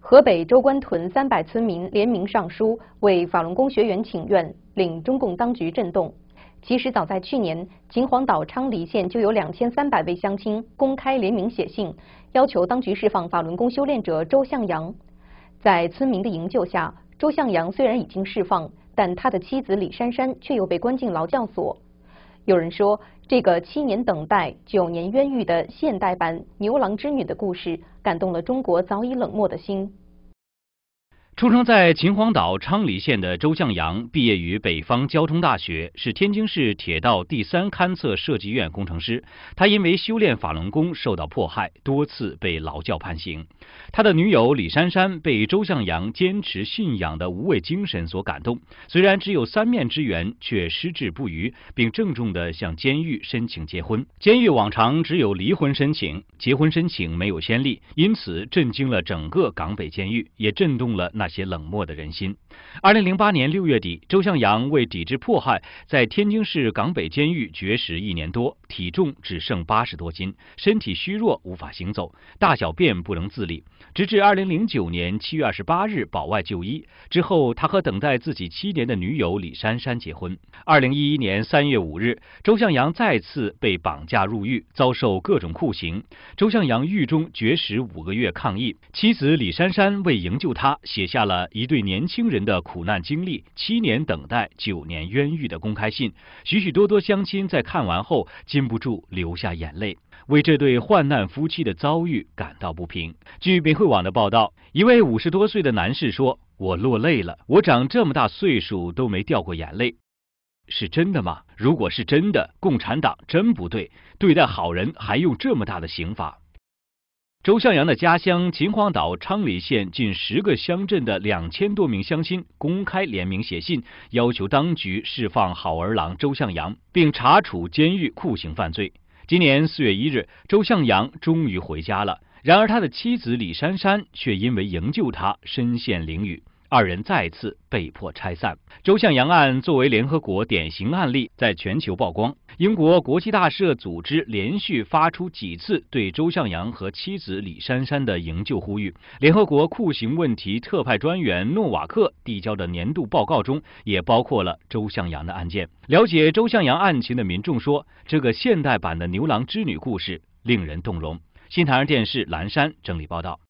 河北周官屯三百村民联名上书为法轮功学员请愿，令中共当局震动。其实早在去年，秦皇岛昌黎县就有两千三百位乡亲公开联名写信，要求当局释放法轮功修炼者周向阳。在村民的营救下，周向阳虽然已经释放，但他的妻子李珊珊却又被关进劳教所。有人说，这个七年等待、九年冤狱的现代版牛郎织女的故事，感动了中国早已冷漠的心。出生在秦皇岛昌黎县的周向阳毕业于北方交通大学，是天津市铁道第三勘测设计院工程师。他因为修炼法轮功受到迫害，多次被劳教判刑。他的女友李珊珊被周向阳坚持信仰的无畏精神所感动，虽然只有三面之缘，却矢志不渝，并郑重的向监狱申请结婚。监狱往常只有离婚申请，结婚申请没有先例，因此震惊了整个港北监狱，也震动了那。些冷漠的人心。二零零八年六月底，周向阳为抵制迫害，在天津市港北监狱绝食一年多，体重只剩八十多斤，身体虚弱无法行走，大小便不能自理，直至二零零九年七月二十八日保外就医之后，他和等待自己七年的女友李珊珊结婚。二零一一年三月五日，周向阳再次被绑架入狱，遭受各种酷刑。周向阳狱中绝食五个月抗议，妻子李珊珊为营救他写下。下了一对年轻人的苦难经历，七年等待，九年冤狱的公开信，许许多多乡亲在看完后禁不住流下眼泪，为这对患难夫妻的遭遇感到不平。据民汇网的报道，一位五十多岁的男士说：“我落泪了，我长这么大岁数都没掉过眼泪，是真的吗？如果是真的，共产党真不对，对待好人还用这么大的刑罚。”周向阳的家乡秦皇岛昌黎县近十个乡镇的两千多名乡亲公开联名写信，要求当局释放好儿郎周向阳，并查处监狱酷刑犯罪。今年四月一日，周向阳终于回家了。然而，他的妻子李珊珊却因为营救他，身陷囹圄。二人再次被迫拆散。周向阳案作为联合国典型案例，在全球曝光。英国国际大赦组织连续发出几次对周向阳和妻子李珊珊的营救呼吁。联合国酷刑问题特派专员诺瓦克递交的年度报告中，也包括了周向阳的案件。了解周向阳案情的民众说，这个现代版的牛郎织女故事令人动容。新台湾电视蓝山整理报道。